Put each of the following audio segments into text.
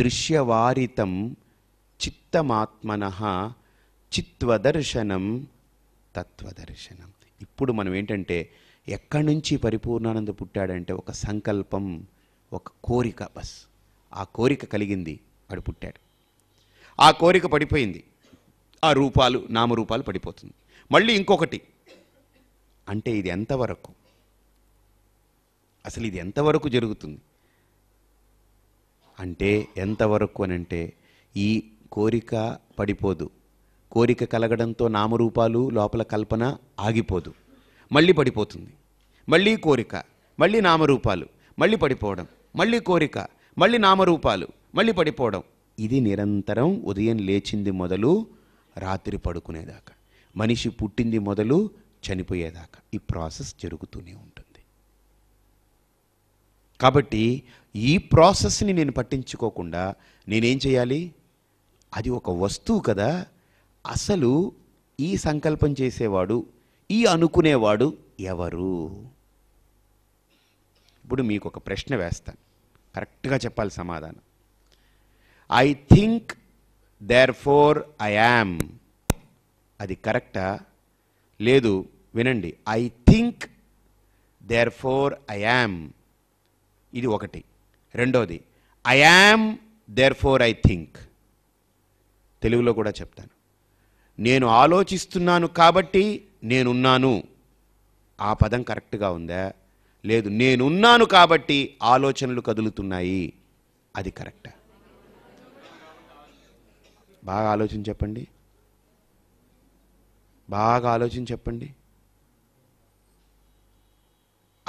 దృశ్యవారితం చిత్తమాత్మన చిత్వదర్శనం తత్వదర్శనం ఇప్పుడు మనం ఏంటంటే ఎక్కడి నుంచి పరిపూర్ణానంద పుట్టాడంటే ఒక సంకల్పం ఒక కోరిక బస్ ఆ కోరిక కలిగింది వాడు పుట్టాడు ఆ కోరిక పడిపోయింది ఆ రూపాలు నామరూపాలు పడిపోతుంది మళ్ళీ ఇంకొకటి అంటే ఇది ఎంతవరకు అసలు ఇది ఎంతవరకు జరుగుతుంది అంటే ఎంతవరకు అని అంటే ఈ కోరిక పడిపోదు కోరిక కలగడంతో నామరూపాలు లోపల కల్పన ఆగిపోదు మళ్ళీ పడిపోతుంది మళ్ళీ కోరిక మళ్ళీ నామరూపాలు మళ్ళీ పడిపోవడం మళ్ళీ కోరిక మళ్ళీ నామరూపాలు మళ్ళీ పడిపోవడం ఇది నిరంతరం ఉదయం లేచింది మొదలు రాత్రి పడుకునేదాకా మనిషి పుట్టింది మొదలు చనిపోయేదాకా ఈ ప్రాసెస్ జరుగుతూనే ఉంటుంది కాబట్టి ఈ ప్రాసెస్ని నేను పట్టించుకోకుండా నేనేం చేయాలి అది ఒక వస్తువు కదా అసలు ఈ సంకల్పం చేసేవాడు ఈ అనుకునేవాడు ఎవరు ఇప్పుడు మీకు ఒక ప్రశ్న వేస్తాను కరెక్ట్గా చెప్పాలి సమాధానం I think therefore I am అది కరెక్టా లేదు వినండి I think therefore I am ఇది ఒకటి రెండోది I am therefore I think తెలుగులో కూడా చెప్తాను నేను ఆలోచిస్తున్నాను కాబట్టి నేనున్నాను ఆ పదం కరెక్ట్గా ఉందా లేదు నేనున్నాను కాబట్టి ఆలోచనలు కదులుతున్నాయి అది కరెక్టా బాగా ఆలోచన చెప్పండి బాగా ఆలోచన చెప్పండి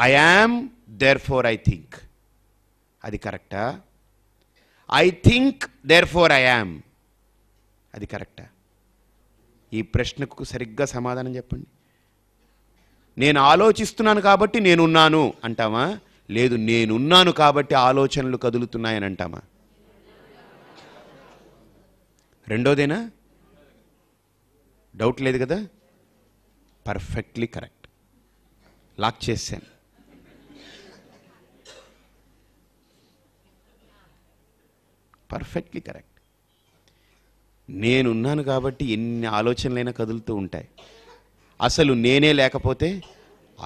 I am therefore I think అది కరెక్టా I think therefore I am అది కరెక్టా ఈ ప్రశ్నకు సరిగ్గా సమాధానం చెప్పండి నేను ఆలోచిస్తున్నాను కాబట్టి నేనున్నాను అంటామా లేదు నేనున్నాను కాబట్టి ఆలోచనలు కదులుతున్నాయని అంటామా రెండోదేనా డౌట్ లేదు కదా పర్ఫెక్ట్లీ కరెక్ట్ లాక్ చేశాను పర్ఫెక్ట్లీ కరెక్ట్ నేనున్నాను కాబట్టి ఎన్ని ఆలోచనలైనా కదులుతూ ఉంటాయి అసలు నేనే లేకపోతే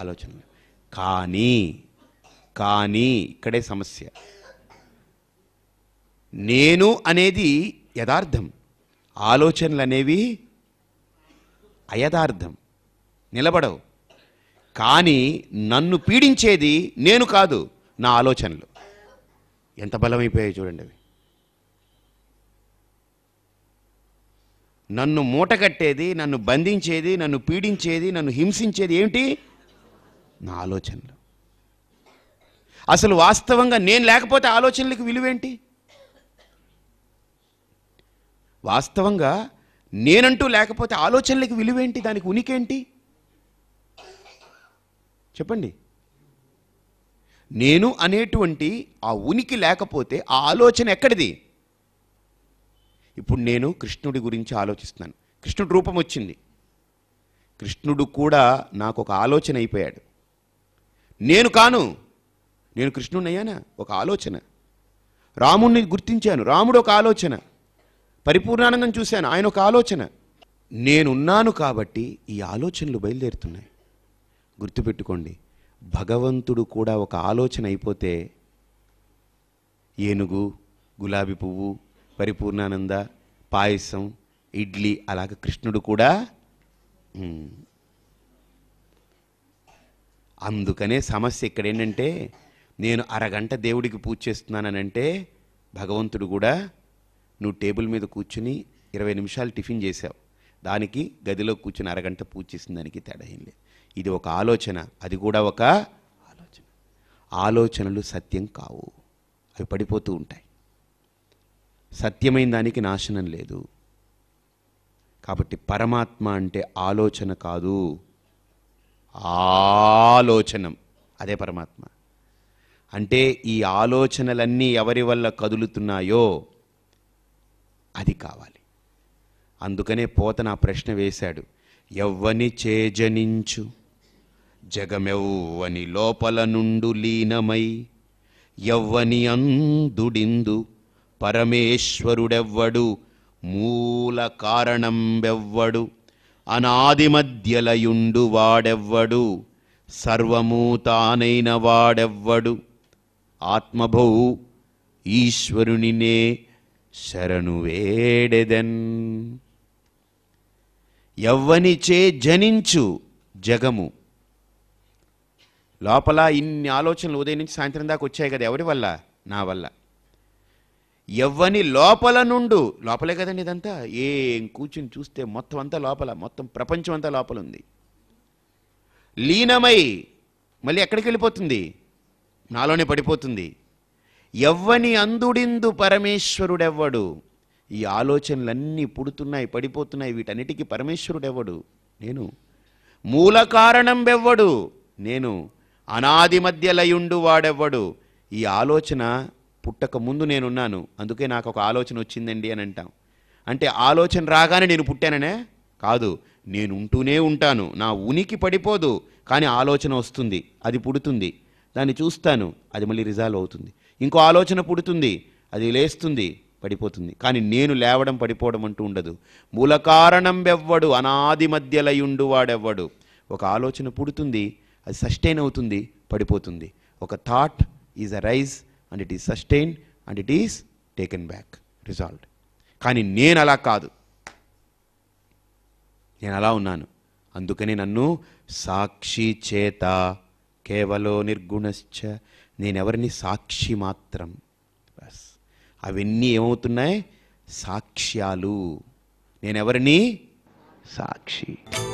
ఆలోచనలు కానీ కానీ ఇక్కడే సమస్య నేను అనేది యథార్థం ఆలోచనలు అనేవి అయథార్థం నిలబడవు కానీ నన్ను పీడించేది నేను కాదు నా ఆలోచనలు ఎంత బలమైపోయాయి చూడండి అవి నన్ను మూటగట్టేది నన్ను బంధించేది నన్ను పీడించేది నన్ను హింసించేది ఏమిటి నా ఆలోచనలు అసలు వాస్తవంగా నేను లేకపోతే ఆలోచనలకు విలువేంటి వాస్తవంగా నేనంటూ లేకపోతే ఆలోచనలకు విలువేంటి దానికి ఏంటి చెప్పండి నేను అనేటువంటి ఆ ఉనికి లేకపోతే ఆ ఆలోచన ఎక్కడిది ఇప్పుడు నేను కృష్ణుడి గురించి ఆలోచిస్తున్నాను కృష్ణుడి రూపం వచ్చింది కృష్ణుడు కూడా నాకు ఒక ఆలోచన అయిపోయాడు నేను కాను నేను అయ్యానా ఒక ఆలోచన రాముణ్ణి గుర్తించాను రాముడు ఒక ఆలోచన పరిపూర్ణానందం చూశాను ఆయన ఒక ఆలోచన నేనున్నాను కాబట్టి ఈ ఆలోచనలు బయలుదేరుతున్నాయి గుర్తుపెట్టుకోండి భగవంతుడు కూడా ఒక ఆలోచన అయిపోతే ఏనుగు గులాబీ పువ్వు పరిపూర్ణానంద పాయసం ఇడ్లీ అలాగ కృష్ణుడు కూడా అందుకనే సమస్య ఇక్కడ ఏంటంటే నేను అరగంట దేవుడికి పూజ చేస్తున్నానంటే భగవంతుడు కూడా నువ్వు టేబుల్ మీద కూర్చుని ఇరవై నిమిషాలు టిఫిన్ చేశావు దానికి గదిలో కూర్చుని అరగంట పూజ చేసిన దానికి తేడా ఏం లేదు ఇది ఒక ఆలోచన అది కూడా ఒక ఆలోచన ఆలోచనలు సత్యం కావు అవి పడిపోతూ ఉంటాయి సత్యమైన దానికి నాశనం లేదు కాబట్టి పరమాత్మ అంటే ఆలోచన కాదు ఆలోచనం అదే పరమాత్మ అంటే ఈ ఆలోచనలన్నీ ఎవరి వల్ల కదులుతున్నాయో అది కావాలి అందుకనే పోత నా ప్రశ్న వేశాడు ఎవ్వని చేజనించు జగమెవ్వని లోపల నుండు లీనమై ఎవ్వని అందుడిందు పరమేశ్వరుడెవ్వడు మూల కారణంబెవ్వడు మధ్యలయుండు వాడెవ్వడు సర్వము తానైన వాడెవ్వడు ఆత్మభౌ ఈశ్వరునినే శరణువేడెదెన్ ఎవ్వనిచే జనించు జగము లోపల ఇన్ని ఆలోచనలు ఉదయం నుంచి సాయంత్రం దాకా వచ్చాయి కదా ఎవరి వల్ల నా వల్ల ఎవ్వని లోపల నుండు లోపలే కదండి ఇదంతా ఏం కూర్చుని చూస్తే మొత్తం అంతా లోపల మొత్తం ప్రపంచం అంతా లోపల ఉంది లీనమై మళ్ళీ ఎక్కడికి వెళ్ళిపోతుంది నాలోనే పడిపోతుంది ఎవ్వని అందుడిందు పరమేశ్వరుడెవ్వడు ఈ ఆలోచనలన్నీ పుడుతున్నాయి పడిపోతున్నాయి వీటన్నిటికీ పరమేశ్వరుడెవ్వడు నేను మూల కారణం వెవ్వడు నేను అనాది మధ్యలయుండు వాడెవ్వడు ఈ ఆలోచన పుట్టక ముందు నేనున్నాను అందుకే నాకు ఒక ఆలోచన వచ్చిందండి అని అంటాం అంటే ఆలోచన రాగానే నేను పుట్టాననే కాదు నేను ఉంటూనే ఉంటాను నా ఉనికి పడిపోదు కానీ ఆలోచన వస్తుంది అది పుడుతుంది దాన్ని చూస్తాను అది మళ్ళీ రిజాల్వ్ అవుతుంది ఇంకో ఆలోచన పుడుతుంది అది లేస్తుంది పడిపోతుంది కానీ నేను లేవడం పడిపోవడం అంటూ ఉండదు మూల కారణం ఎవ్వడు అనాది మధ్యలయుండు వాడెవ్వడు ఒక ఆలోచన పుడుతుంది అది సస్టైన్ అవుతుంది పడిపోతుంది ఒక thought is a rise and it is sustain and it is taken back resolved కానీ నేను అలా కాదు నేను అలా ఉన్నాను అందుకని నన్ను సాక్షి చేత కేవలో నిర్గుణశ్చ నేనెవరిని సాక్షి మాత్రం బస్ అవన్నీ ఏమవుతున్నాయి సాక్ష్యాలు నేనెవరిని సాక్షి